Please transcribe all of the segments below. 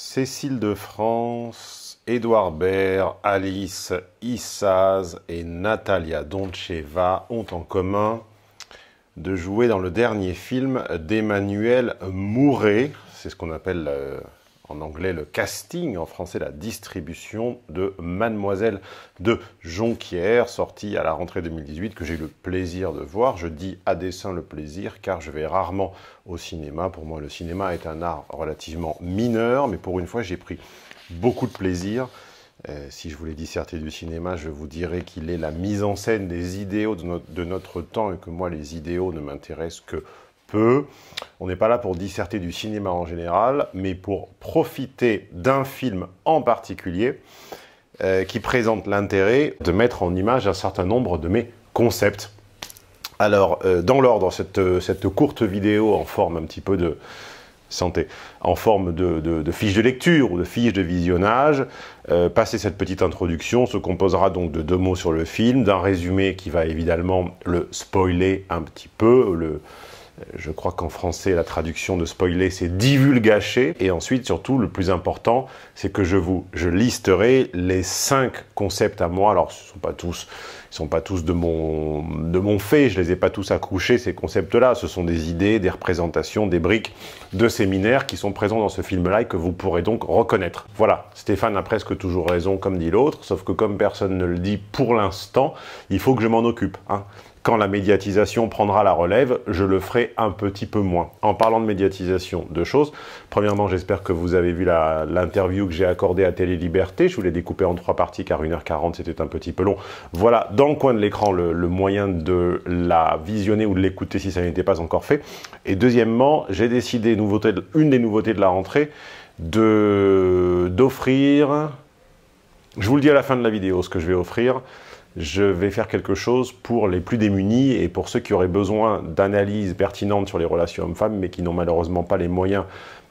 Cécile de France, Édouard Baird, Alice Issaz et Natalia Doncheva ont en commun de jouer dans le dernier film d'Emmanuel Mouret, c'est ce qu'on appelle euh, en anglais le casting, en français la distribution de Mademoiselle de Jonquière, sortie à la rentrée 2018, que j'ai eu le plaisir de voir. Je dis à dessein le plaisir, car je vais rarement au cinéma. Pour moi, le cinéma est un art relativement mineur, mais pour une fois, j'ai pris beaucoup de plaisir. Euh, si je voulais disserter du cinéma, je vous dirais qu'il est la mise en scène des idéaux de notre, de notre temps et que moi, les idéaux ne m'intéressent que peu. On n'est pas là pour disserter du cinéma en général, mais pour profiter d'un film en particulier euh, qui présente l'intérêt de mettre en image un certain nombre de mes concepts. Alors, euh, dans l'ordre, cette, courte vidéo en forme un petit peu de santé, en forme de, fiche de lecture ou de fiche de visionnage, euh, passer cette petite introduction, se composera donc de deux mots sur le film, d'un résumé qui va évidemment le spoiler un petit peu, le, je crois qu'en français, la traduction de spoiler, c'est divulgacher. Et ensuite, surtout, le plus important, c'est que je vous, je listerai les cinq concepts à moi. Alors, ce sont pas tous, sont pas tous de mon, de mon fait. Je les ai pas tous accouchés, ces concepts-là. Ce sont des idées, des représentations, des briques de séminaires qui sont présents dans ce film-là et que vous pourrez donc reconnaître. Voilà. Stéphane a presque toujours raison, comme dit l'autre. Sauf que comme personne ne le dit pour l'instant, il faut que je m'en occupe, hein. Quand la médiatisation prendra la relève, je le ferai un petit peu moins. En parlant de médiatisation, deux choses. Premièrement, j'espère que vous avez vu l'interview que j'ai accordée à Télé Liberté. Je vous l'ai découpé en trois parties car 1h40 c'était un petit peu long. Voilà, dans le coin de l'écran, le, moyen de la visionner ou de l'écouter si ça n'était pas encore fait. Et deuxièmement, j'ai décidé, nouveauté, une des nouveautés de la rentrée, d'offrir... Je vous le dis à la fin de la vidéo, ce que je vais offrir je vais faire quelque chose pour les plus démunis et pour ceux qui auraient besoin d'analyses pertinentes sur les relations hommes-femmes, mais qui n'ont malheureusement pas les moyens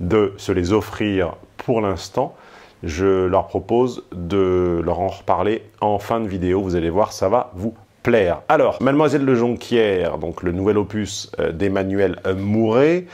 de se les offrir pour l'instant. Je leur propose de leur en reparler en fin de vidéo. Vous allez voir, ça va vous plaire. Alors, Mademoiselle Lejonquière, Jonquière, donc le nouvel opus euh, d'Emmanuel Mouret,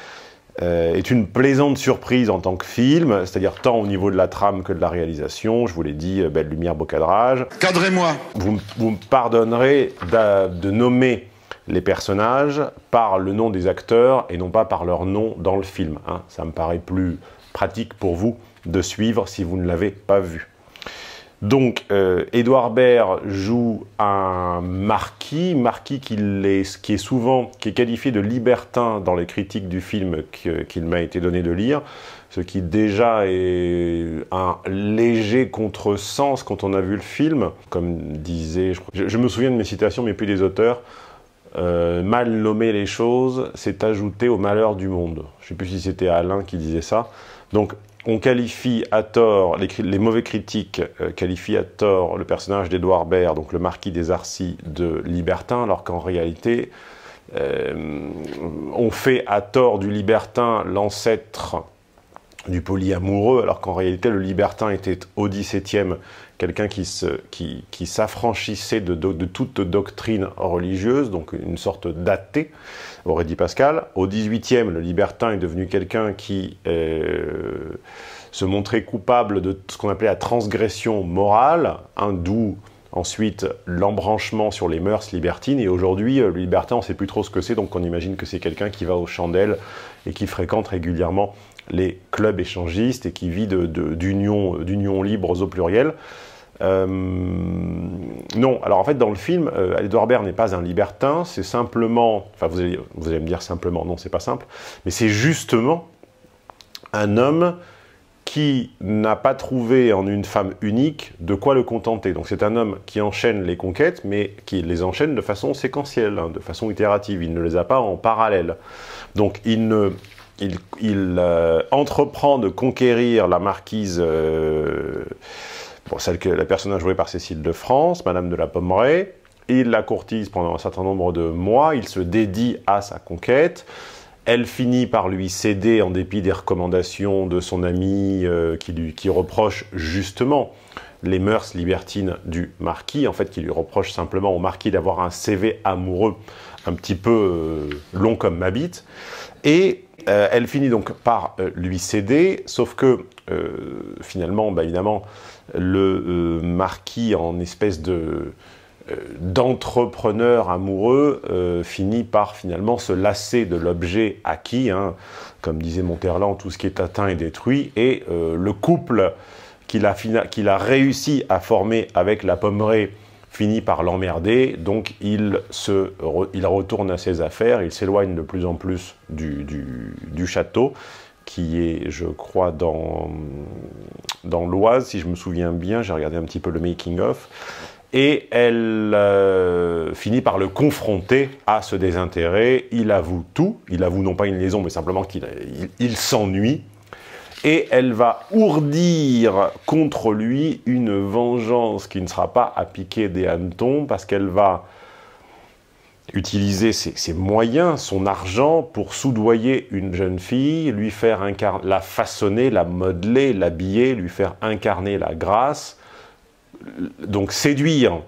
euh, est une plaisante surprise en tant que film, c'est-à-dire tant au niveau de la trame que de la réalisation. Je vous l'ai dit, euh, belle lumière, beau cadrage. Cadrez-moi vous, me pardonnerez de nommer les personnages par le nom des acteurs et non pas par leur nom dans le film. Hein. Ça me paraît plus pratique pour vous de suivre si vous ne l'avez pas vu. Donc, euh, Edouard Baird joue un marquis, marquis qui est, souvent qui est qualifié de libertin dans les critiques du film qu'il m'a été donné de lire, ce qui déjà est un léger contresens quand on a vu le film. Comme disait, je, me souviens de mes citations, mais puis des auteurs. Euh, mal nommer les choses, c'est ajouter au malheur du monde. Je ne sais plus si c'était Alain qui disait ça. Donc on qualifie à tort, les, mauvais critiques euh, qualifient à tort le personnage d'Edouard Baird, donc le marquis des Arcis, de libertin, alors qu'en réalité, euh, on fait à tort du libertin l'ancêtre du polyamoureux, alors qu'en réalité, le libertin était au XVIIe quelqu'un qui, s'affranchissait de, toute doctrine religieuse, donc une sorte d'athée, aurait dit Pascal. Au XVIIIe, le libertin est devenu quelqu'un qui euh, se montrait coupable de ce qu'on appelait la transgression morale, un d'où ensuite l'embranchement sur les mœurs libertines, et aujourd'hui, euh, le libertin, on ne sait plus trop ce que c'est, donc on imagine que c'est quelqu'un qui va aux chandelles et qui fréquente régulièrement les clubs échangistes et qui vit d'unions de, libres au pluriel. Euh, non, alors en fait dans le film, euh, Edouard Baird n'est pas un libertin, c'est simplement, enfin vous allez, vous allez me dire simplement, non c'est pas simple, mais c'est justement un homme qui n'a pas trouvé en une femme unique de quoi le contenter. Donc c'est un homme qui enchaîne les conquêtes, mais qui les enchaîne de façon séquentielle, hein, de façon itérative, il ne les a pas en parallèle. Donc il ne il, euh, entreprend de conquérir la marquise, pour euh, celle que la personnage jouée par Cécile de France, Madame de la Pommeraye. Il la courtise pendant un certain nombre de mois. Il se dédie à sa conquête. Elle finit par lui céder en dépit des recommandations de son ami euh, qui, lui, qui reproche justement les mœurs libertines du marquis, en fait qui lui reproche simplement au marquis d'avoir un CV amoureux un petit peu euh, long comme ma bite. Et euh, elle finit donc par lui céder, sauf que finalement, bah, évidemment, le marquis en espèce de euh, d'entrepreneur amoureux euh, finit par finalement se lasser de l'objet acquis. Hein. Comme disait Monterland, tout ce qui est atteint est détruit. Et euh, le couple qu'il a, a, réussi à former avec la pommerée finit par l'emmerder. Donc il, se retourne à ses affaires, il s'éloigne de plus en plus du, du château qui est, je crois, dans, dans l'Oise, si je me souviens bien. J'ai regardé un petit peu le making-of et elle euh, finit par le confronter à ce désintérêt. Il avoue tout, il avoue non pas une liaison, mais simplement qu'il s'ennuie, et elle va ourdir contre lui une vengeance qui ne sera pas à piquer des hannetons, parce qu'elle va utiliser ses, moyens, son argent, pour soudoyer une jeune fille, lui faire la façonner, la modeler, l'habiller, lui faire incarner la grâce, donc séduire.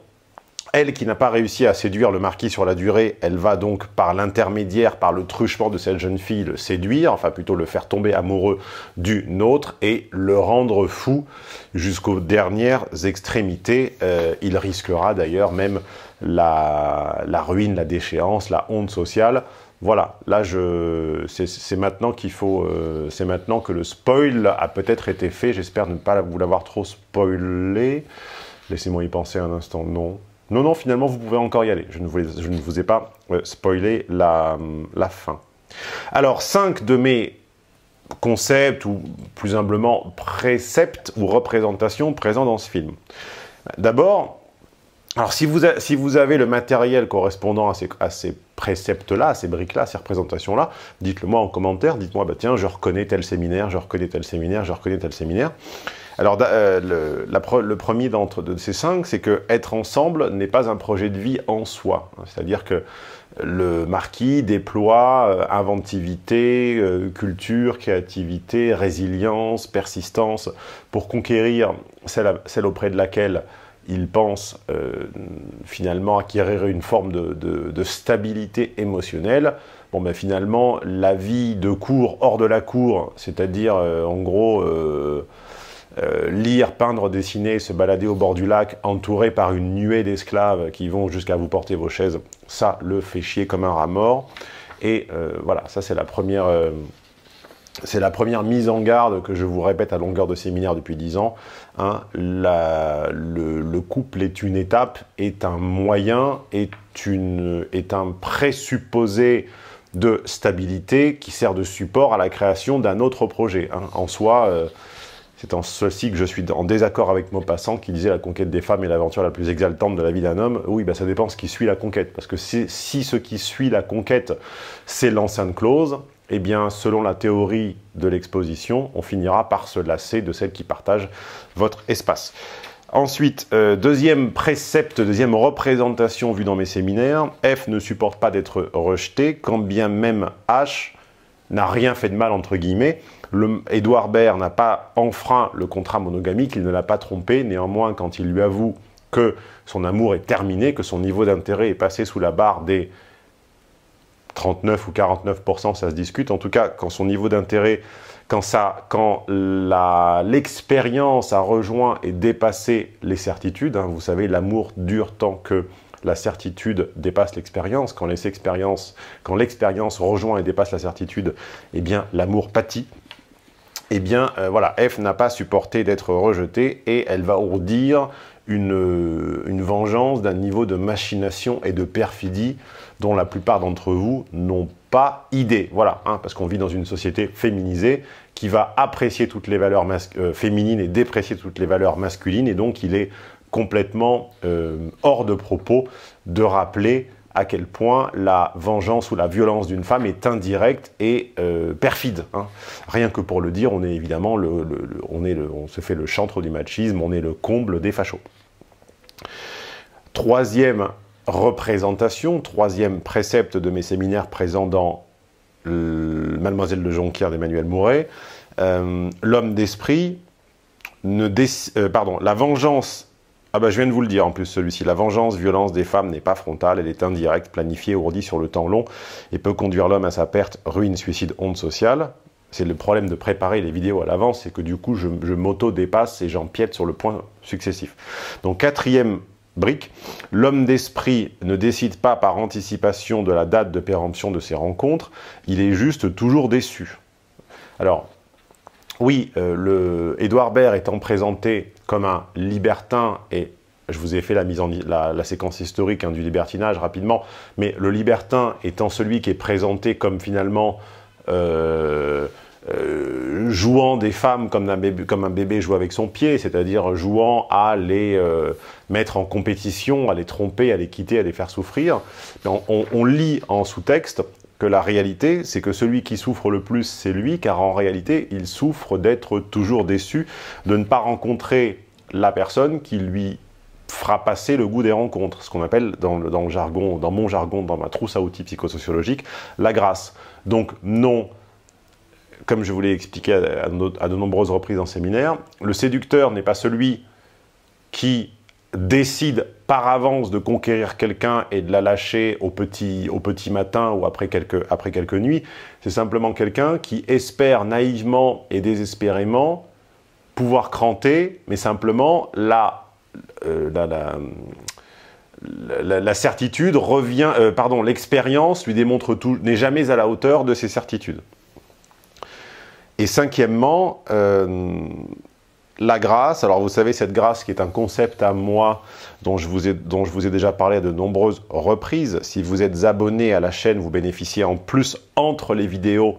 Elle qui n'a pas réussi à séduire le marquis sur la durée, elle va donc par l'intermédiaire, par le truchement de cette jeune fille, le séduire, enfin plutôt le faire tomber amoureux du nôtre et le rendre fou jusqu'aux dernières extrémités. Euh, il risquera d'ailleurs même la, ruine, la déchéance, la honte sociale voilà, là, c'est maintenant qu'il faut, euh, c'est maintenant que le spoil a peut-être été fait. J'espère ne pas vous l'avoir trop spoilé. Laissez-moi y penser un instant. Non, non, non. Finalement, vous pouvez encore y aller. Je ne vous, ai pas euh, spoilé la, la, fin. Alors, cinq de mes concepts ou plus humblement préceptes ou représentations présents dans ce film. D'abord, alors si vous, si vous avez le matériel correspondant à ces, à ces préceptes-là, ces briques-là, ces représentations-là. Dites-le moi en commentaire, dites-moi, bah tiens, je reconnais tel séminaire, je reconnais tel séminaire, je reconnais tel séminaire. Alors, euh, le, premier d'entre de ces cinq, c'est que être ensemble n'est pas un projet de vie en soi. C'est-à-dire que le marquis déploie euh, inventivité, euh, culture, créativité, résilience, persistance pour conquérir celle auprès de laquelle il pense euh, finalement acquérir une forme de, stabilité émotionnelle. Bon, ben finalement, la vie de cour hors de la cour, c'est-à-dire euh, en gros euh, lire, peindre, dessiner, se balader au bord du lac, entouré par une nuée d'esclaves qui vont jusqu'à vous porter vos chaises, ça le fait chier comme un rat mort. Et voilà, ça c'est la première c'est la première mise en garde que je vous répète à longueur de séminaire depuis 10 ans. Hein. le, couple est une étape, est un moyen, est, un présupposé de stabilité qui sert de support à la création d'un autre projet. Hein. En soi, euh, c'est en ceci que je suis en désaccord avec Maupassant qui disait la conquête des femmes est l'aventure la plus exaltante de la vie d'un homme. Oui, ben ça dépend ce qui suit la conquête. Parce que si ce qui suit la conquête, c'est l'enceinte close, eh bien, selon la théorie de l'exposition, on finira par se lasser de celle qui partage votre espace. Ensuite, euh, deuxième précepte, deuxième représentation vue dans mes séminaires, F ne supporte pas d'être rejeté, quand bien même H n'a rien fait de mal, entre guillemets. Edouard Baird n'a pas enfreint le contrat monogamique, il ne l'a pas trompé. Néanmoins, quand il lui avoue que son amour est terminé, que son niveau d'intérêt est passé sous la barre des 39 ou 49%, ça se discute. En tout cas, quand son niveau d'intérêt, quand, l'expérience a rejoint et dépassé les certitudes, hein, vous savez, l'amour dure tant que la certitude dépasse l'expérience. Quand l'expérience rejoint et dépasse la certitude, eh bien, l'amour pâtit. Eh bien, euh, voilà, F n'a pas supporté d'être rejetée et elle va ourdir une, vengeance d'un niveau de machination et de perfidie dont la plupart d'entre vous n'ont pas idée. Voilà, hein, parce qu'on vit dans une société féminisée qui va apprécier toutes les valeurs euh, féminines et déprécier toutes les valeurs masculines, et donc il est complètement euh, hors de propos de rappeler à quel point la vengeance ou la violence d'une femme est indirecte et euh, perfide. Hein. Rien que pour le dire, on est évidemment le, on, est on se fait le chantre du machisme, on est le comble des fachos. Troisième représentation, troisième précepte de mes séminaires présents dans Mademoiselle de Jonquière d'Emmanuel Mouret, euh, l'homme d'esprit ne euh, pardon, la vengeance ah bah je viens de vous le dire en plus celui-ci. La vengeance, violence des femmes n'est pas frontale, elle est indirecte, planifiée, ourdie sur le temps long et peut conduire l'homme à sa perte, ruine, suicide, honte sociale. C'est le problème de préparer les vidéos à l'avance, c'est que du coup je, m'auto-dépasse et j'empiète sur le point successif. Donc quatrième brique, l'homme d'esprit ne décide pas par anticipation de la date de péremption de ses rencontres, il est juste toujours déçu. Alors, oui, Edouard le Baird étant présenté comme un libertin, et je vous ai fait la, mise en, la, séquence historique hein, du libertinage rapidement, mais le libertin étant celui qui est présenté comme finalement euh, euh, jouant des femmes comme un, bébé, joue avec son pied, c'est-à-dire jouant à les euh, mettre en compétition, à les tromper, à les quitter, à les faire souffrir. on lit en sous-texte la réalité, c'est que celui qui souffre le plus, c'est lui, car en réalité, il souffre d'être toujours déçu, de ne pas rencontrer la personne qui lui fera passer le goût des rencontres, ce qu'on appelle dans, le, jargon, dans mon jargon, dans ma trousse à outils psychosociologique, la grâce. Donc non, comme je vous l'ai expliqué à de nombreuses reprises en séminaire, le séducteur n'est pas celui qui décide par avance de conquérir quelqu'un et de la lâcher au petit, au petit matin ou après quelques, après quelques nuits. C'est simplement quelqu'un qui espère naïvement et désespérément pouvoir cranter, mais simplement la, euh, la, la certitude revient, euh, pardon, l'expérience lui démontre tout, n'est jamais à la hauteur de ses certitudes. Et cinquièmement, euh, la grâce, alors vous savez, cette grâce qui est un concept à moi dont je, vous ai, dont je vous ai déjà parlé à de nombreuses reprises. Si vous êtes abonné à la chaîne, vous bénéficiez en plus entre les vidéos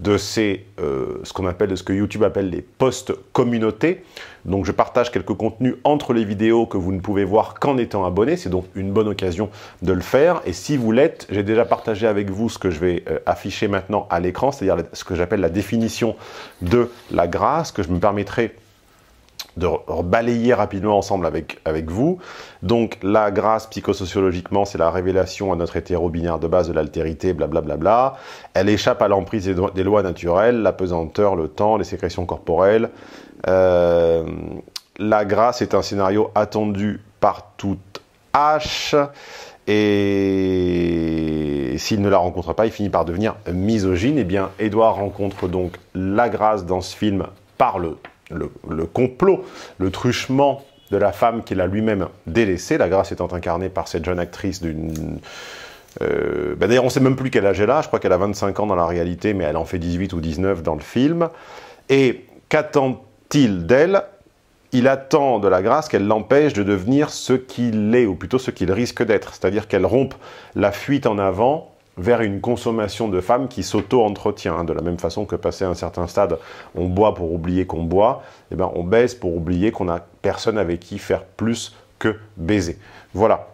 de ces, euh, ce qu'on appelle, de ce que YouTube appelle les posts communautés. Donc je partage quelques contenus entre les vidéos que vous ne pouvez voir qu'en étant abonné. C'est donc une bonne occasion de le faire. Et si vous l'êtes, j'ai déjà partagé avec vous ce que je vais euh, afficher maintenant à l'écran, c'est-à-dire ce que j'appelle la définition de la grâce, que je me permettrai de balayer rapidement ensemble avec, avec vous. Donc la grâce psychosociologiquement, c'est la révélation à notre hétéro-binaire de base de l'altérité, blablabla. Bla. Elle échappe à l'emprise des, lois naturelles, la pesanteur, le temps, les sécrétions corporelles. Euh, la grâce est un scénario attendu par toute H. Et s'il ne la rencontre pas, il finit par devenir misogyne. et eh bien, Edouard rencontre donc la grâce dans ce film par le le, complot, le truchement de la femme qu'il a lui-même délaissée, la grâce étant incarnée par cette jeune actrice d'une... Euh, bah, d'ailleurs, on ne sait même plus quel âge elle a, je crois qu'elle a 25 ans dans la réalité, mais elle en fait 18 ou 19 dans le film. Et qu'attend-il d'elle il attend de la grâce qu'elle l'empêche de devenir ce qu'il est, ou plutôt ce qu'il risque d'être, c'est-à-dire qu'elle rompe la fuite en avant vers une consommation de femmes qui s'auto-entretient. Hein. de la même façon que à un certain stade, on boit pour oublier qu'on boit, et eh ben, on baise pour oublier qu'on n'a personne avec qui faire plus que baiser. Voilà.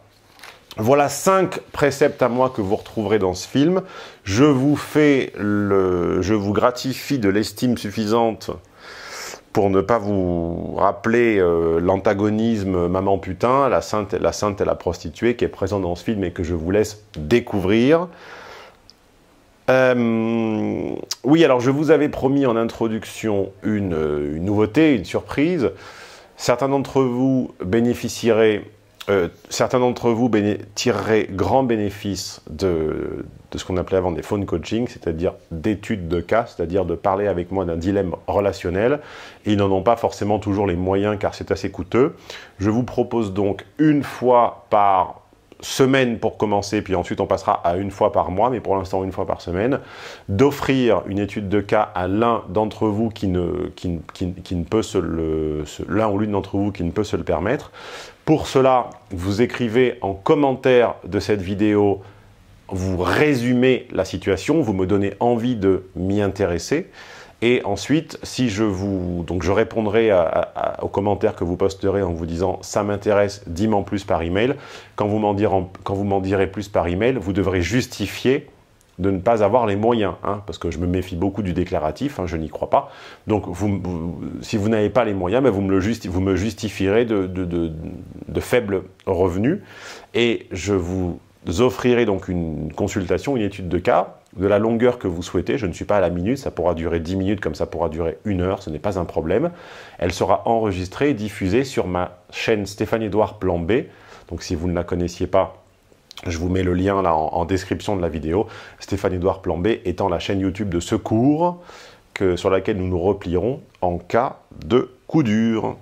Voilà cinq préceptes à moi que vous retrouverez dans ce film. Je vous fais le, je vous gratifie de l'estime suffisante pour ne pas vous rappeler euh, l'antagonisme maman putain, la sainte, la sainte et la prostituée qui est présente dans ce film et que je vous laisse découvrir. Euh, oui, alors je vous avais promis en introduction une nouveauté, une surprise. Certains d'entre vous bénéficieraient euh, certains d'entre vous tireraient grand bénéfice de, ce qu'on appelait avant des phone coaching, c'est-à-dire d'études de cas, c'est-à-dire de parler avec moi d'un dilemme relationnel. ils n'en ont pas forcément toujours les moyens car c'est assez coûteux. Je vous propose donc une fois par semaine pour commencer, puis ensuite on passera à une fois par mois, mais pour l'instant une fois par semaine, d'offrir une étude de cas à l'un d'entre vous qui ne, peut ou l'une d'entre vous qui ne peut se le permettre. Pour cela, vous écrivez en commentaire de cette vidéo vous résumez la situation, vous me donnez envie de m'y intéresser. Et ensuite, si je vous. Donc, je répondrai aux commentaires que vous posterez en vous disant ça m'intéresse, dis en plus par email. Quand vous m'en direz, plus par email, vous devrez justifier de ne pas avoir les moyens, hein, parce que je me méfie beaucoup du déclaratif, hein, je n'y crois pas. Donc, si vous n'avez pas les moyens, vous, me le vous, me justifierez de, de, faibles revenus et je vous offrirai donc une consultation, une étude de cas de la longueur que vous souhaitez, je ne suis pas à la minute, ça pourra durer 10 minutes comme ça pourra durer une heure, ce n'est pas un problème. Elle sera enregistrée et diffusée sur ma chaîne stéphane Edouard Plan B. Donc si vous ne la connaissiez pas, je vous mets le lien là en, description de la vidéo. Stéphane-Édouard Plan B étant la chaîne YouTube de secours que, sur laquelle nous nous replierons en cas de coup dur.